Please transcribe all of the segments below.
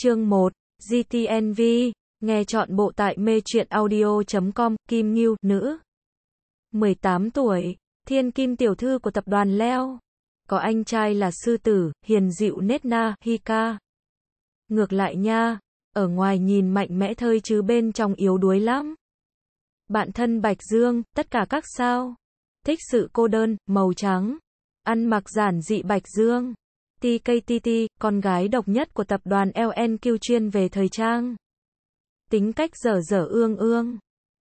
Chương 1. GTNV. Nghe chọn bộ tại mê truyện audio.com. Kim Ngưu, nữ. 18 tuổi. Thiên Kim tiểu thư của tập đoàn Leo. Có anh trai là sư tử, hiền dịu nết na, Hika. Ngược lại nha. Ở ngoài nhìn mạnh mẽ thơi chứ bên trong yếu đuối lắm. Bạn thân Bạch Dương, tất cả các sao. Thích sự cô đơn, màu trắng. Ăn mặc giản dị Bạch Dương. TKTT, con gái độc nhất của tập đoàn LNQ chuyên về thời trang. Tính cách dở dở ương ương.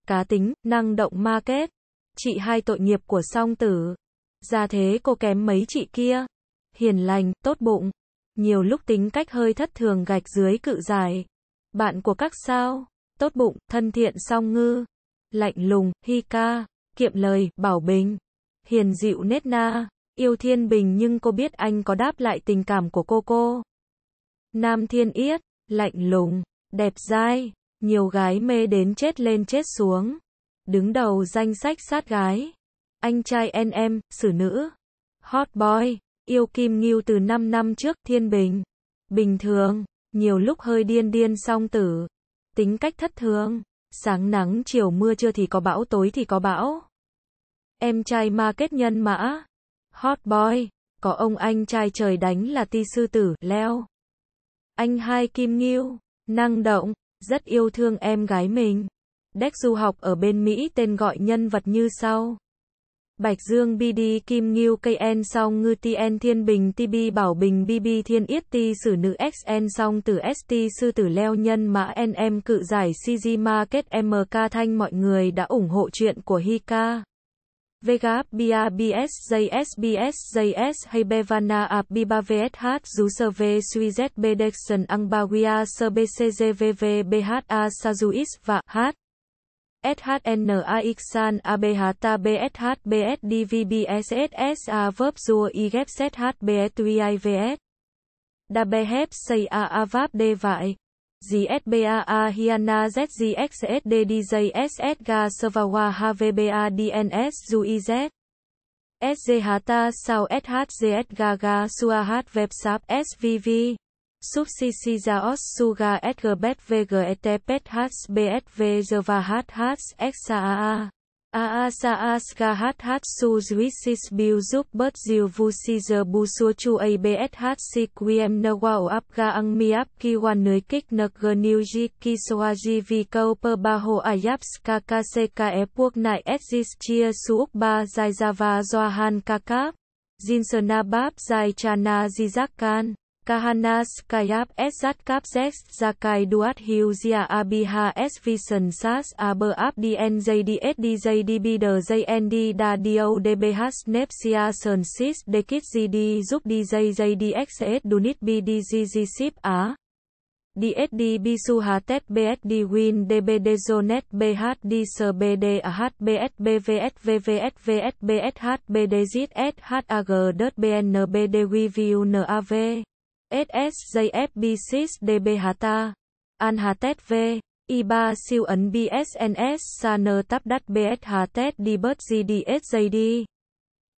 Cá tính, năng động ma kết. Chị hai tội nghiệp của song tử. Ra thế cô kém mấy chị kia. Hiền lành, tốt bụng. Nhiều lúc tính cách hơi thất thường gạch dưới cự dài. Bạn của các sao. Tốt bụng, thân thiện song ngư. Lạnh lùng, hi ca. Kiệm lời, bảo bình. Hiền dịu nết na yêu Thiên Bình nhưng cô biết anh có đáp lại tình cảm của cô cô. Nam Thiên Yết, lạnh lùng, đẹp dai, nhiều gái mê đến chết lên chết xuống. Đứng đầu danh sách sát gái. Anh trai en em, xử nữ. Hot boy, yêu Kim Ngưu từ 5 năm trước Thiên Bình. Bình thường, nhiều lúc hơi điên điên song tử. Tính cách thất thường, sáng nắng chiều mưa chưa thì có bão tối thì có bão. Em trai ma kết nhân mã. Hot boy, có ông anh trai trời đánh là ti sư tử, leo. Anh hai Kim Nghiêu, năng động, rất yêu thương em gái mình. Đếch du học ở bên Mỹ tên gọi nhân vật như sau. Bạch Dương BD Kim Nghiêu KN song ngư TN Thiên Bình TB Bảo Bình BB Thiên Yết Ti Sử Nữ XN song từ ST Sư Tử Leo Nhân Mã NM Cự Giải CG Market MK Thanh mọi người đã ủng hộ chuyện của Hika. Vega, Bia, BS, JS, BS, JS hay Bevana, Abiba, VSH, Juser, V, Suizet, Bedexen, Angbaguia, SBCG, VV, BHA, Sajuis và H. SHNAXAN ABHTA BSH BSDVBSSA VERB ZUA IGEPZH BETUIVS DABHEP SAA AVAP D và GSBAA Hiana ZGXSD DJ SSG Servawa HVBA DNS ZUIZ SGHTA Sao SHGSGG SUAH Websap SVV Subsicizaos Suga SGBET e e VGET PET HBSV Java HH XAA Aasaaska hathatsu zuisis biu giúp bớt diều vu si giờ bu xua chu absh si qiem na wao apga ang mi ap ki wan nơi kích nực g niu ji ki soa ji vi câu per ba hồ ayap ska ka se ka e puok nại etzis chia su uk ba zai java doa han ka kap. Jin sờ na bap zai cha na di giác can. Kahanas Kayap S Zatkap Z Zakai Duat Huzia Abiha S Vision Sas Aber Abdn JDS DJDB The JND Da Dio DBH Nepsia Sơn Sis Dekit GD Giúp DJ JDXS e Dunit BDGG Sip Á DSD Bisu HTET BSD Win DBD Zonet BHD SBD AHBS BVS VVS VS BSH BDZS HAG DBN BDW VUNAV SSJF BCIS DB Hata, An Hatet V, I3 siêu ấn BSNS Saner Tắp Đắt BSH Tet Dibert GDSJD.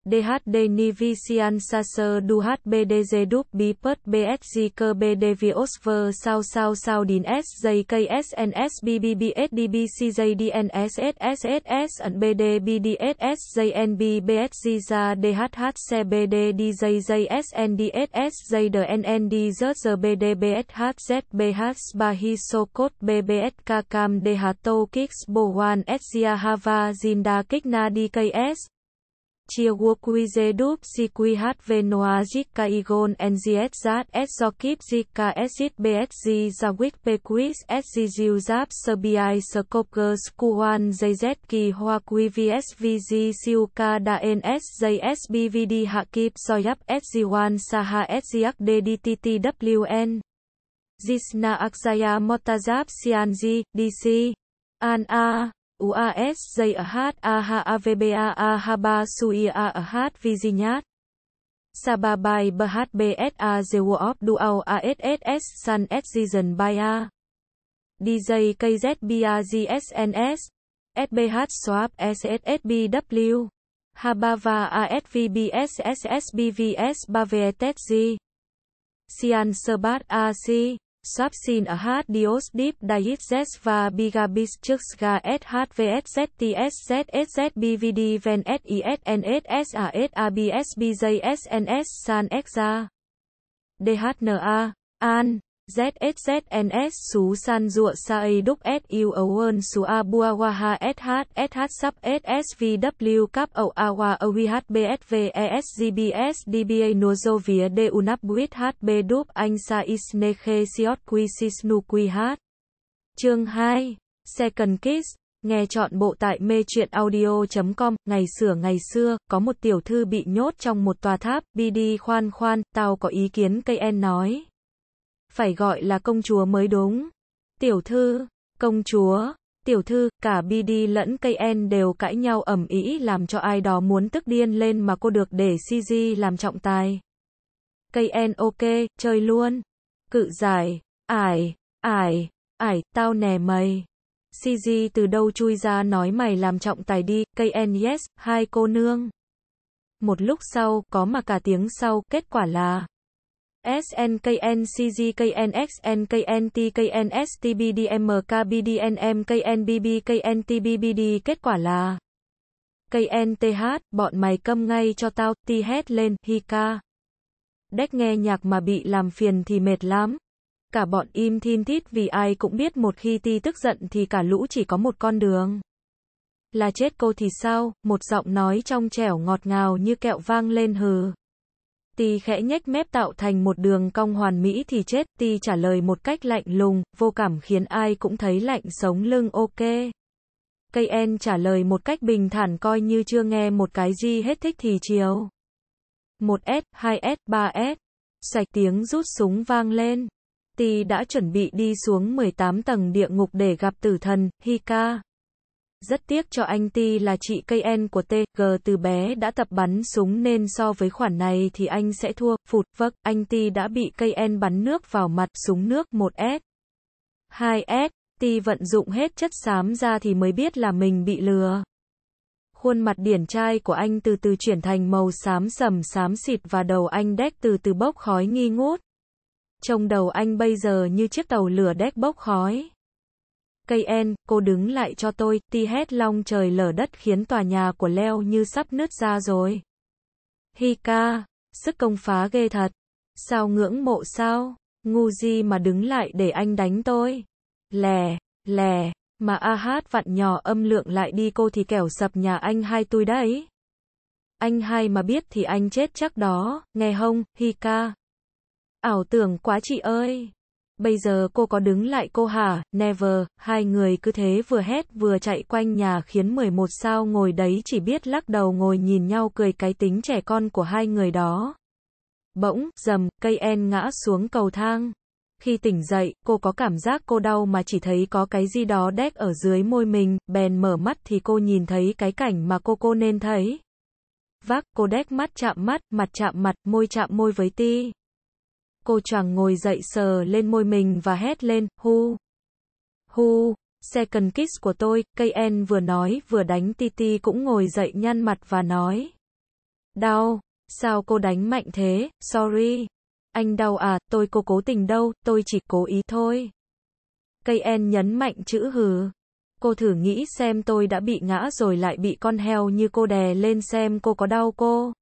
DHD Nivisian Saser Du bdz Dup Bipert BSG Cơ BD Viosver Sao Sao Sao Din SJKSNS BBBSDBCJDNSSSS Ẩn BD BDSSJNB BSG Ra DHHC BD DJJSNDSS JDNND ZZ BD BSHZ BH Bahi Sokot BBSK Cam DH Tokix Bowan SGA Hava Zinda Kikna DKS chia guốc quy dê đúp si quy hát về noa dít ca igon ngs zát s do kíp di ca s bsg ra wik p quiz s di diu sơ bi sơ cốc gơ sku hoan dây z kỳ hoa quy vs vg siu ca đa n s dây s bvd hạ kíp so yap s hoan sa ha s di ác ddt wn Jisna Aksaya Motazab Sianji, DC. An A. UASJ AH AHA AVBA AHABA SUI AH VZNHAT Sababai BHBSA Zewo of Dual ASSS Sun Season by A DJ KZBA GSNS SBH Swap SSSBW Habava ASVBS SSBVS Bavetet G Sian Sebat AC Sapsin Ahat Dios dip Deep Diet Zesva Bigabis ga Chuxga SHVSZTSZSZBVD Ven s SISNSSASABSBJSNS San Exa DHNA An ZSZNS sú san ruộng sa a đúc s u ấu ơn sú a bua wa ha s h s h sắp s s v w cap ẩu a wa a w h b s v e s g b s d b a no zo vía d u nap buit h b đúc anh sa is ne khe siot quy si snu quy h. Chương 2. Second Kiss. Nghe chọn bộ tại mê truyện audio.com, ngày sửa ngày xưa, có một tiểu thư bị nhốt trong một tòa tháp, BD khoan khoan, tao có ý kiến cây en nói phải gọi là công chúa mới đúng. Tiểu thư, công chúa, tiểu thư, cả BD lẫn cây en đều cãi nhau ầm ĩ làm cho ai đó muốn tức điên lên mà cô được để CG làm trọng tài. Cây en ok, chơi luôn. Cự giải, ải, ải, ải, tao nè mày. CG từ đâu chui ra nói mày làm trọng tài đi, cây en yes, hai cô nương. Một lúc sau, có mà cả tiếng sau, kết quả là... SNKNCGKNXNKNTKNSTBDMKBDNMKNBBKNTBBD kết quả là KNTH, bọn mày câm ngay cho tao, ti hét lên, hi ca. Đếch nghe nhạc mà bị làm phiền thì mệt lắm. Cả bọn im thin thít vì ai cũng biết một khi ti tức giận thì cả lũ chỉ có một con đường. Là chết cô thì sao, một giọng nói trong trẻo ngọt ngào như kẹo vang lên hừ. Ti khẽ nhếch mép tạo thành một đường cong hoàn mỹ thì chết. Ti trả lời một cách lạnh lùng, vô cảm khiến ai cũng thấy lạnh sống lưng ok. Cây En trả lời một cách bình thản coi như chưa nghe một cái gì hết thích thì chiều. 1S, 2S, 3S. Sạch tiếng rút súng vang lên. Ti đã chuẩn bị đi xuống 18 tầng địa ngục để gặp tử thần, Hika. Rất tiếc cho anh Ti là chị KN của TG từ bé đã tập bắn súng nên so với khoản này thì anh sẽ thua, phụt, vấc, vâng, anh Ti đã bị KN bắn nước vào mặt súng nước 1S, 2S, Ti vận dụng hết chất xám ra thì mới biết là mình bị lừa. Khuôn mặt điển trai của anh từ từ chuyển thành màu xám sầm xám xịt và đầu anh đét từ từ bốc khói nghi ngút. Trong đầu anh bây giờ như chiếc tàu lửa đét bốc khói cây en, cô đứng lại cho tôi, ti hét long trời lở đất khiến tòa nhà của Leo như sắp nứt ra rồi. Hika, sức công phá ghê thật. Sao ngưỡng mộ sao? Ngu gì mà đứng lại để anh đánh tôi? Lè, lè, mà a hát vặn nhỏ âm lượng lại đi cô thì kẻo sập nhà anh hai tôi đấy. Anh hai mà biết thì anh chết chắc đó, nghe không, Hika. Ảo tưởng quá chị ơi. Bây giờ cô có đứng lại cô hả, never, hai người cứ thế vừa hét vừa chạy quanh nhà khiến 11 sao ngồi đấy chỉ biết lắc đầu ngồi nhìn nhau cười cái tính trẻ con của hai người đó. Bỗng, dầm, cây en ngã xuống cầu thang. Khi tỉnh dậy, cô có cảm giác cô đau mà chỉ thấy có cái gì đó đét ở dưới môi mình, bèn mở mắt thì cô nhìn thấy cái cảnh mà cô cô nên thấy. Vác, cô đét mắt chạm mắt, mặt chạm mặt, môi chạm môi với ti cô chàng ngồi dậy sờ lên môi mình và hét lên, hu, hu, second kiss của tôi, cây en vừa nói vừa đánh Titi cũng ngồi dậy nhăn mặt và nói, đau, sao cô đánh mạnh thế, sorry, anh đau à, tôi cô cố tình đâu, tôi chỉ cố ý thôi. Cây en nhấn mạnh chữ hừ. Cô thử nghĩ xem tôi đã bị ngã rồi lại bị con heo như cô đè lên xem cô có đau cô.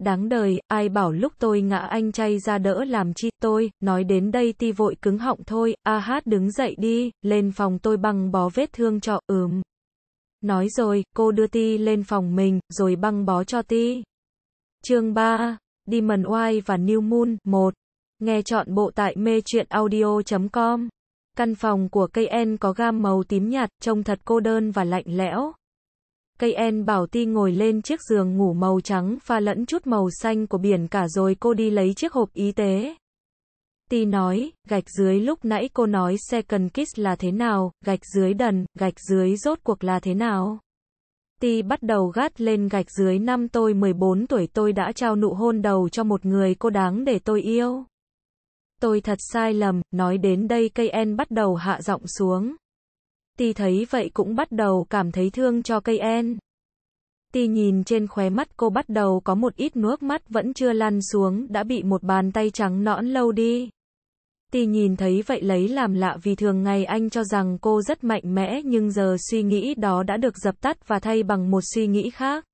Đáng đời, ai bảo lúc tôi ngã anh chay ra đỡ làm chi tôi, nói đến đây ti vội cứng họng thôi, a hát đứng dậy đi, lên phòng tôi băng bó vết thương cho, ừm. Nói rồi, cô đưa ti lên phòng mình, rồi băng bó cho ti. Chương 3, Demon Wine và New Moon, 1. Nghe chọn bộ tại mê truyện audio.com. Căn phòng của cây en có gam màu tím nhạt, trông thật cô đơn và lạnh lẽo. Cây en bảo ti ngồi lên chiếc giường ngủ màu trắng pha lẫn chút màu xanh của biển cả rồi cô đi lấy chiếc hộp y tế. Ti nói, gạch dưới lúc nãy cô nói second kiss là thế nào, gạch dưới đần, gạch dưới rốt cuộc là thế nào. Ti bắt đầu gắt lên gạch dưới năm tôi 14 tuổi tôi đã trao nụ hôn đầu cho một người cô đáng để tôi yêu. Tôi thật sai lầm, nói đến đây cây en bắt đầu hạ giọng xuống. Ti thấy vậy cũng bắt đầu cảm thấy thương cho cây en. Ti nhìn trên khóe mắt cô bắt đầu có một ít nước mắt vẫn chưa lăn xuống đã bị một bàn tay trắng nõn lâu đi. Ti nhìn thấy vậy lấy làm lạ vì thường ngày anh cho rằng cô rất mạnh mẽ nhưng giờ suy nghĩ đó đã được dập tắt và thay bằng một suy nghĩ khác.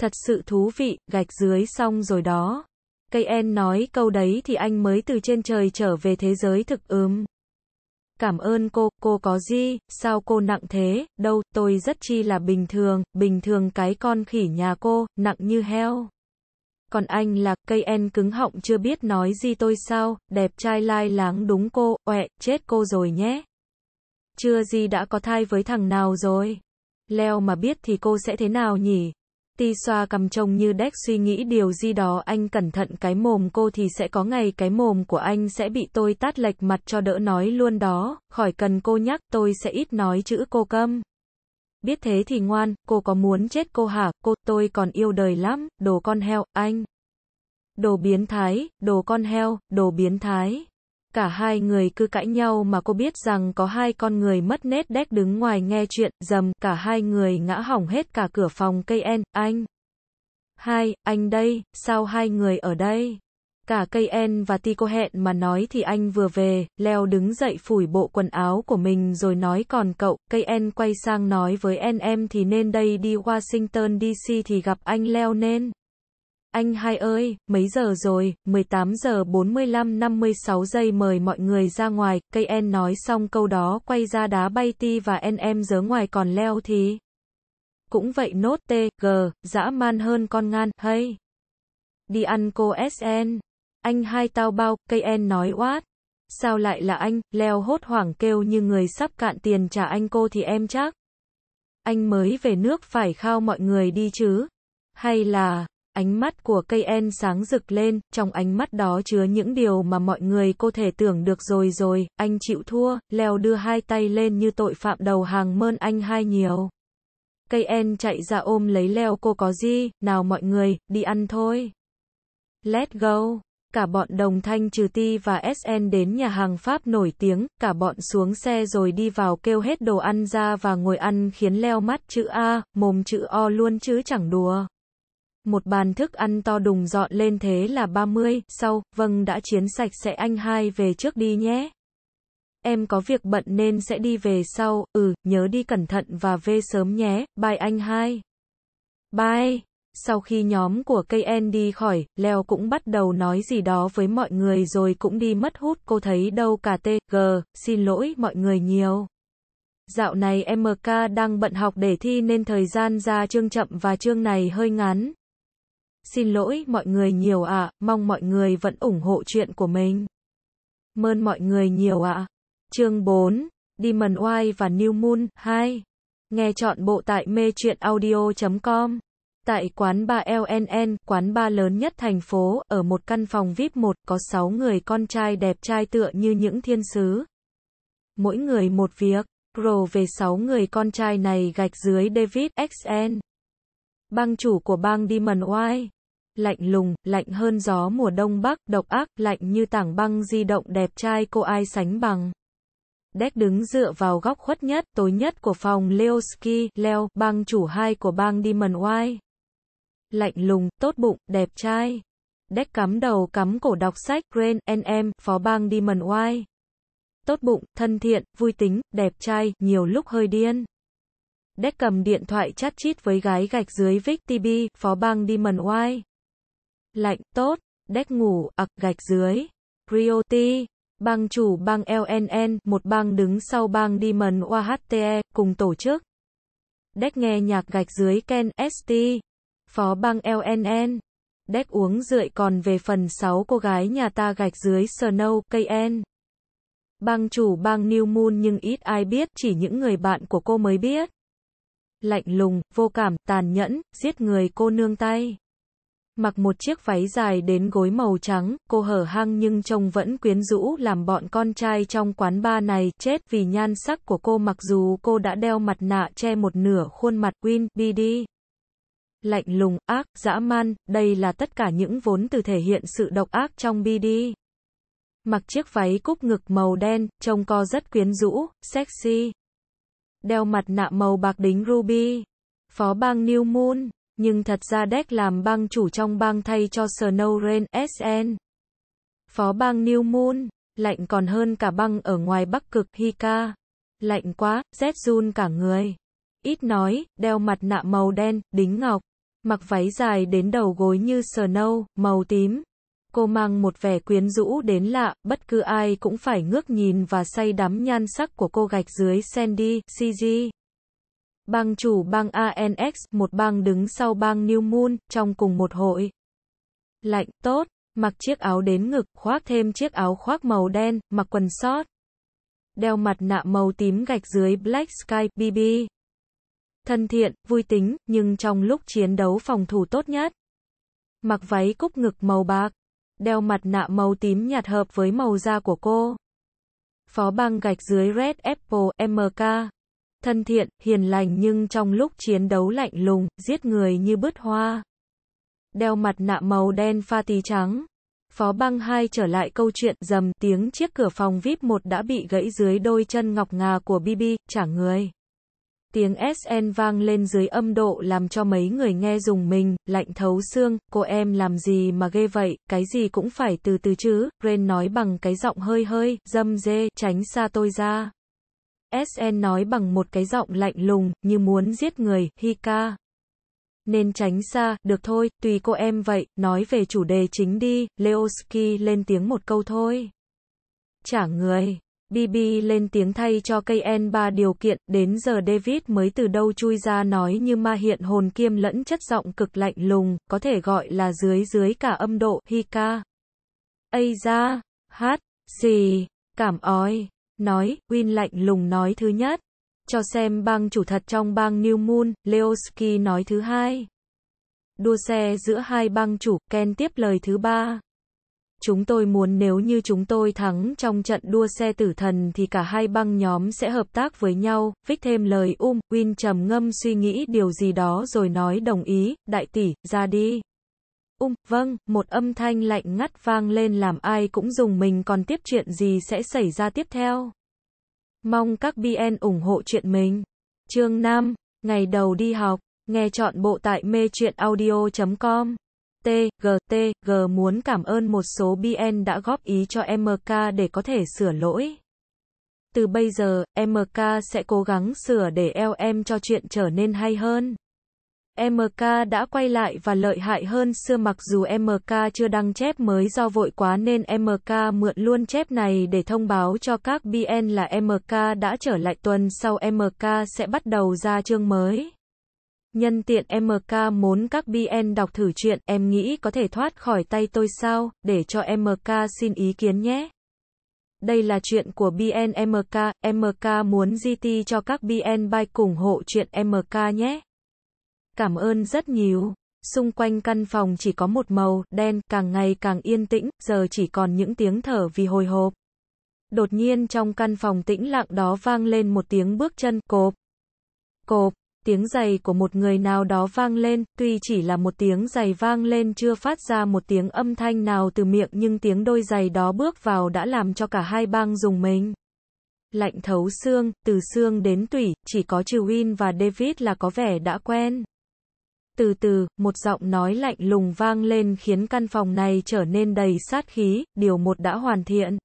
Thật sự thú vị, gạch dưới xong rồi đó. Cây en nói câu đấy thì anh mới từ trên trời trở về thế giới thực ướm. Cảm ơn cô, cô có gì, sao cô nặng thế, đâu, tôi rất chi là bình thường, bình thường cái con khỉ nhà cô, nặng như heo. Còn anh là, cây en cứng họng chưa biết nói gì tôi sao, đẹp trai lai láng đúng cô, ọe, chết cô rồi nhé. Chưa gì đã có thai với thằng nào rồi. Leo mà biết thì cô sẽ thế nào nhỉ? Ti xoa cầm trông như đét suy nghĩ điều gì đó anh cẩn thận cái mồm cô thì sẽ có ngày cái mồm của anh sẽ bị tôi tát lệch mặt cho đỡ nói luôn đó, khỏi cần cô nhắc tôi sẽ ít nói chữ cô câm. Biết thế thì ngoan, cô có muốn chết cô hả, cô, tôi còn yêu đời lắm, đồ con heo, anh. Đồ biến thái, đồ con heo, đồ biến thái cả hai người cứ cãi nhau mà cô biết rằng có hai con người mất nét đét đứng ngoài nghe chuyện, dầm, cả hai người ngã hỏng hết cả cửa phòng cây en, anh. Hai, anh đây, sao hai người ở đây? Cả cây en và ti cô hẹn mà nói thì anh vừa về, leo đứng dậy phủi bộ quần áo của mình rồi nói còn cậu, cây en quay sang nói với em em thì nên đây đi Washington DC thì gặp anh leo nên. Anh hai ơi, mấy giờ rồi, 18 giờ 45 56 giây mời mọi người ra ngoài, cây en nói xong câu đó quay ra đá bay ti và en em dớ ngoài còn leo thì. Cũng vậy nốt t, g, dã man hơn con ngan, Hey, Đi ăn cô SN. Anh hai tao bao, cây en nói oát. Sao lại là anh, leo hốt hoảng kêu như người sắp cạn tiền trả anh cô thì em chắc. Anh mới về nước phải khao mọi người đi chứ. Hay là ánh mắt của cây en sáng rực lên, trong ánh mắt đó chứa những điều mà mọi người cô thể tưởng được rồi rồi, anh chịu thua, leo đưa hai tay lên như tội phạm đầu hàng mơn anh hai nhiều. Cây en chạy ra ôm lấy leo cô có gì, nào mọi người, đi ăn thôi. Let's go. Cả bọn đồng thanh trừ ti và SN đến nhà hàng Pháp nổi tiếng, cả bọn xuống xe rồi đi vào kêu hết đồ ăn ra và ngồi ăn khiến leo mắt chữ A, mồm chữ O luôn chứ chẳng đùa một bàn thức ăn to đùng dọn lên thế là 30, sau, vâng đã chiến sạch sẽ anh hai về trước đi nhé. Em có việc bận nên sẽ đi về sau, ừ, nhớ đi cẩn thận và về sớm nhé, bye anh hai. Bye. Sau khi nhóm của KN đi khỏi, Leo cũng bắt đầu nói gì đó với mọi người rồi cũng đi mất hút cô thấy đâu cả T, G, xin lỗi mọi người nhiều. Dạo này MK đang bận học để thi nên thời gian ra chương chậm và chương này hơi ngắn, Xin lỗi mọi người nhiều ạ, à, mong mọi người vẫn ủng hộ chuyện của mình. Mơn mọi người nhiều ạ. À. Chương 4, Demon Oai và New Moon 2. Nghe chọn bộ tại mê chuyện audio.com. Tại quán ba LNN, quán ba lớn nhất thành phố, ở một căn phòng VIP 1, có 6 người con trai đẹp trai tựa như những thiên sứ. Mỗi người một việc, pro về 6 người con trai này gạch dưới David XN. Bang chủ của bang Demon Oai lạnh lùng, lạnh hơn gió mùa đông bắc, độc ác, lạnh như tảng băng di động đẹp trai cô ai sánh bằng. Đét đứng dựa vào góc khuất nhất, tối nhất của phòng Leoski, Leo, bang chủ hai của bang Demon White. Lạnh lùng, tốt bụng, đẹp trai. Đét cắm đầu cắm cổ đọc sách, Grant, NM, phó bang Demon White. Tốt bụng, thân thiện, vui tính, đẹp trai, nhiều lúc hơi điên. Đét cầm điện thoại chat chít với gái gạch dưới Vic TB, phó bang Demon White lạnh, tốt, đét ngủ, ặc, gạch dưới, priority, bang chủ bang LNN, một bang đứng sau bang Demon OHTE, cùng tổ chức. Đét nghe nhạc gạch dưới Ken ST, phó bang LNN. Đét uống rượu còn về phần 6 cô gái nhà ta gạch dưới Snow, KN. Bang chủ bang New Moon nhưng ít ai biết, chỉ những người bạn của cô mới biết. Lạnh lùng, vô cảm, tàn nhẫn, giết người cô nương tay mặc một chiếc váy dài đến gối màu trắng, cô hở hang nhưng trông vẫn quyến rũ làm bọn con trai trong quán bar này chết vì nhan sắc của cô mặc dù cô đã đeo mặt nạ che một nửa khuôn mặt Win BD. Lạnh lùng, ác, dã man, đây là tất cả những vốn từ thể hiện sự độc ác trong BD. Mặc chiếc váy cúp ngực màu đen, trông co rất quyến rũ, sexy. Đeo mặt nạ màu bạc đính ruby. Phó bang New Moon nhưng thật ra Deck làm bang chủ trong bang thay cho Snow Rain SN. Phó bang New Moon, lạnh còn hơn cả băng ở ngoài Bắc Cực Hika. Lạnh quá, rét run cả người. Ít nói, đeo mặt nạ màu đen, đính ngọc, mặc váy dài đến đầu gối như Snow, màu tím. Cô mang một vẻ quyến rũ đến lạ, bất cứ ai cũng phải ngước nhìn và say đắm nhan sắc của cô gạch dưới Sandy, CG bang chủ bang ANX, một bang đứng sau bang New Moon, trong cùng một hội. Lạnh, tốt, mặc chiếc áo đến ngực, khoác thêm chiếc áo khoác màu đen, mặc quần sót. Đeo mặt nạ màu tím gạch dưới Black Sky BB. Thân thiện, vui tính, nhưng trong lúc chiến đấu phòng thủ tốt nhất. Mặc váy cúc ngực màu bạc. Đeo mặt nạ màu tím nhạt hợp với màu da của cô. Phó băng gạch dưới Red Apple MK thân thiện, hiền lành nhưng trong lúc chiến đấu lạnh lùng, giết người như bứt hoa. Đeo mặt nạ màu đen pha tí trắng. Phó băng hai trở lại câu chuyện dầm tiếng chiếc cửa phòng VIP một đã bị gãy dưới đôi chân ngọc ngà của bibi trả người. Tiếng SN vang lên dưới âm độ làm cho mấy người nghe dùng mình, lạnh thấu xương, cô em làm gì mà ghê vậy, cái gì cũng phải từ từ chứ, Ren nói bằng cái giọng hơi hơi, dâm dê, tránh xa tôi ra. SN nói bằng một cái giọng lạnh lùng, như muốn giết người, Hika. Nên tránh xa, được thôi, tùy cô em vậy, nói về chủ đề chính đi, Leoski lên tiếng một câu thôi. Chả người. BB lên tiếng thay cho cây ba điều kiện, đến giờ David mới từ đâu chui ra nói như ma hiện hồn kiêm lẫn chất giọng cực lạnh lùng, có thể gọi là dưới dưới cả âm độ, Hika. Ây ra, hát, xì, cảm ói nói, Win lạnh lùng nói thứ nhất. Cho xem bang chủ thật trong bang New Moon, Leoski nói thứ hai. Đua xe giữa hai bang chủ, Ken tiếp lời thứ ba. Chúng tôi muốn nếu như chúng tôi thắng trong trận đua xe tử thần thì cả hai băng nhóm sẽ hợp tác với nhau, vích thêm lời um, Win trầm ngâm suy nghĩ điều gì đó rồi nói đồng ý, đại tỷ, ra đi. Ung, vâng, một âm thanh lạnh ngắt vang lên làm ai cũng dùng mình còn tiếp chuyện gì sẽ xảy ra tiếp theo. Mong các BN ủng hộ chuyện mình. Chương 5, ngày đầu đi học, nghe chọn bộ tại mê chuyện audio.com. T, G, T, G muốn cảm ơn một số BN đã góp ý cho MK để có thể sửa lỗi. Từ bây giờ, MK sẽ cố gắng sửa để LM cho chuyện trở nên hay hơn. MK đã quay lại và lợi hại hơn xưa mặc dù MK chưa đăng chép mới do vội quá nên MK mượn luôn chép này để thông báo cho các BN là MK đã trở lại tuần sau MK sẽ bắt đầu ra chương mới. Nhân tiện MK muốn các BN đọc thử chuyện, em nghĩ có thể thoát khỏi tay tôi sao, để cho MK xin ý kiến nhé. Đây là chuyện của BN MK MK muốn GT cho các BN bay cùng hộ chuyện MK nhé cảm ơn rất nhiều. Xung quanh căn phòng chỉ có một màu, đen, càng ngày càng yên tĩnh, giờ chỉ còn những tiếng thở vì hồi hộp. Đột nhiên trong căn phòng tĩnh lặng đó vang lên một tiếng bước chân, cộp. Cộp, tiếng giày của một người nào đó vang lên, tuy chỉ là một tiếng giày vang lên chưa phát ra một tiếng âm thanh nào từ miệng nhưng tiếng đôi giày đó bước vào đã làm cho cả hai bang dùng mình. Lạnh thấu xương, từ xương đến tủy, chỉ có Trừ Win và David là có vẻ đã quen từ từ, một giọng nói lạnh lùng vang lên khiến căn phòng này trở nên đầy sát khí, điều một đã hoàn thiện.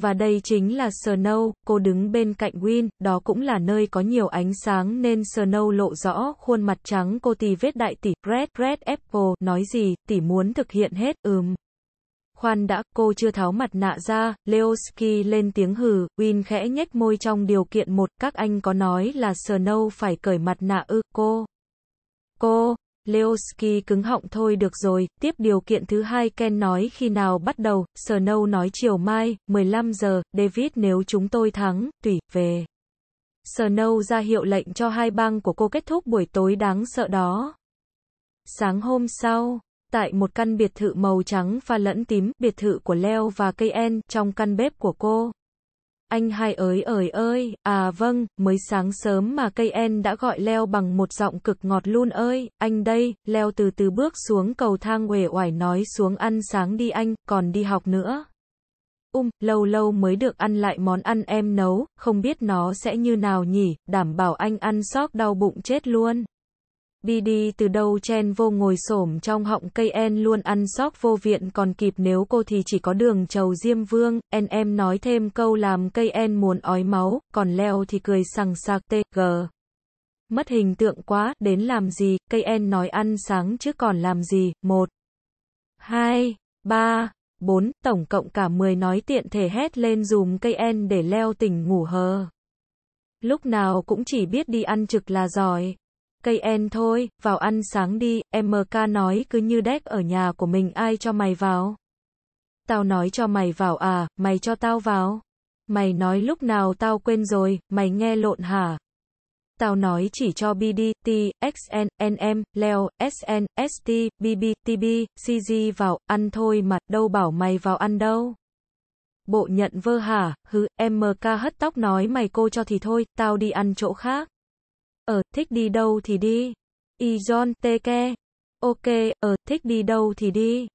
Và đây chính là Snow, cô đứng bên cạnh Win, đó cũng là nơi có nhiều ánh sáng nên Snow lộ rõ khuôn mặt trắng cô tì vết đại tỷ, Red, Red Apple, nói gì, tỷ muốn thực hiện hết, ừm. Khoan đã, cô chưa tháo mặt nạ ra, Leoski lên tiếng hừ, Win khẽ nhếch môi trong điều kiện một, các anh có nói là Snow phải cởi mặt nạ ư, cô. Cô, Leoski cứng họng thôi được rồi, tiếp điều kiện thứ hai Ken nói khi nào bắt đầu, Snow nói chiều mai, 15 giờ, David nếu chúng tôi thắng, tùy, về. Snow ra hiệu lệnh cho hai băng của cô kết thúc buổi tối đáng sợ đó. Sáng hôm sau, tại một căn biệt thự màu trắng pha lẫn tím, biệt thự của Leo và cây trong căn bếp của cô. Anh hai ới ời ơi, à vâng, mới sáng sớm mà cây en đã gọi leo bằng một giọng cực ngọt luôn ơi, anh đây, leo từ từ bước xuống cầu thang uể oải nói xuống ăn sáng đi anh, còn đi học nữa. Um, lâu lâu mới được ăn lại món ăn em nấu, không biết nó sẽ như nào nhỉ, đảm bảo anh ăn sót đau bụng chết luôn. Đi đi từ đâu chen vô ngồi xổm trong họng cây en luôn ăn sóc vô viện còn kịp nếu cô thì chỉ có đường trầu diêm vương, en em nói thêm câu làm cây en muốn ói máu, còn leo thì cười sằng sạc tg. Mất hình tượng quá, đến làm gì, cây en nói ăn sáng chứ còn làm gì, một, hai, ba, bốn, tổng cộng cả mười nói tiện thể hét lên dùm cây en để leo tỉnh ngủ hờ. Lúc nào cũng chỉ biết đi ăn trực là giỏi. Cây en thôi, vào ăn sáng đi, MK nói cứ như đét ở nhà của mình ai cho mày vào. Tao nói cho mày vào à, mày cho tao vào. Mày nói lúc nào tao quên rồi, mày nghe lộn hả? Tao nói chỉ cho BDT, XN, NM, Leo, SN, ST, BB, TB, CG vào, ăn thôi mà, đâu bảo mày vào ăn đâu. Bộ nhận vơ hả, hứ, MK hất tóc nói mày cô cho thì thôi, tao đi ăn chỗ khác ở, ờ, thích đi đâu thì đi. Ijon Teke. Ok, ở, ờ, thích đi đâu thì đi.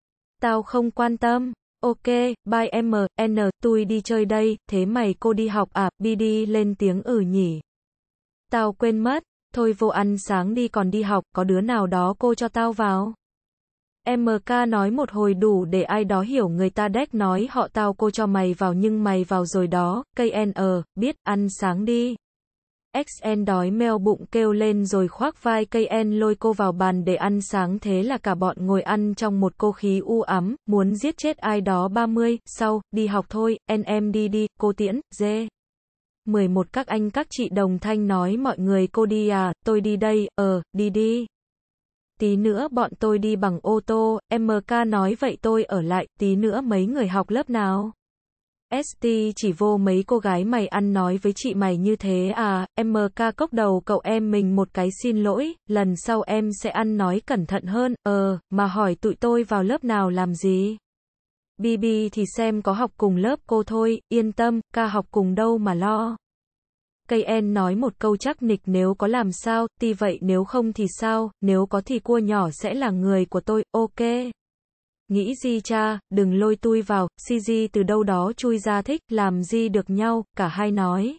Tao không quan tâm. Ok, bye M n, tôi đi chơi đây, thế mày cô đi học à, bi đi lên tiếng ử ừ nhỉ. Tao quên mất, thôi vô ăn sáng đi còn đi học, có đứa nào đó cô cho tao vào. MK nói một hồi đủ để ai đó hiểu người ta đét nói họ tao cô cho mày vào nhưng mày vào rồi đó, KN, ờ, biết, ăn sáng đi. XN đói meo bụng kêu lên rồi khoác vai cây en lôi cô vào bàn để ăn sáng thế là cả bọn ngồi ăn trong một cô khí u ám, muốn giết chết ai đó 30, sau, đi học thôi, en em đi đi, cô tiễn, dê. 11 các anh các chị đồng thanh nói mọi người cô đi à, tôi đi đây, ờ, đi đi. Tí nữa bọn tôi đi bằng ô tô, MK nói vậy tôi ở lại, tí nữa mấy người học lớp nào? ST chỉ vô mấy cô gái mày ăn nói với chị mày như thế à, MK cốc đầu cậu em mình một cái xin lỗi, lần sau em sẽ ăn nói cẩn thận hơn, ờ, mà hỏi tụi tôi vào lớp nào làm gì. BB thì xem có học cùng lớp cô thôi, yên tâm, ca học cùng đâu mà lo. Cây en nói một câu chắc nịch nếu có làm sao, ti vậy nếu không thì sao, nếu có thì cua nhỏ sẽ là người của tôi, ok. Nghĩ gì cha, đừng lôi tôi vào, si di từ đâu đó chui ra thích, làm gì được nhau, cả hai nói.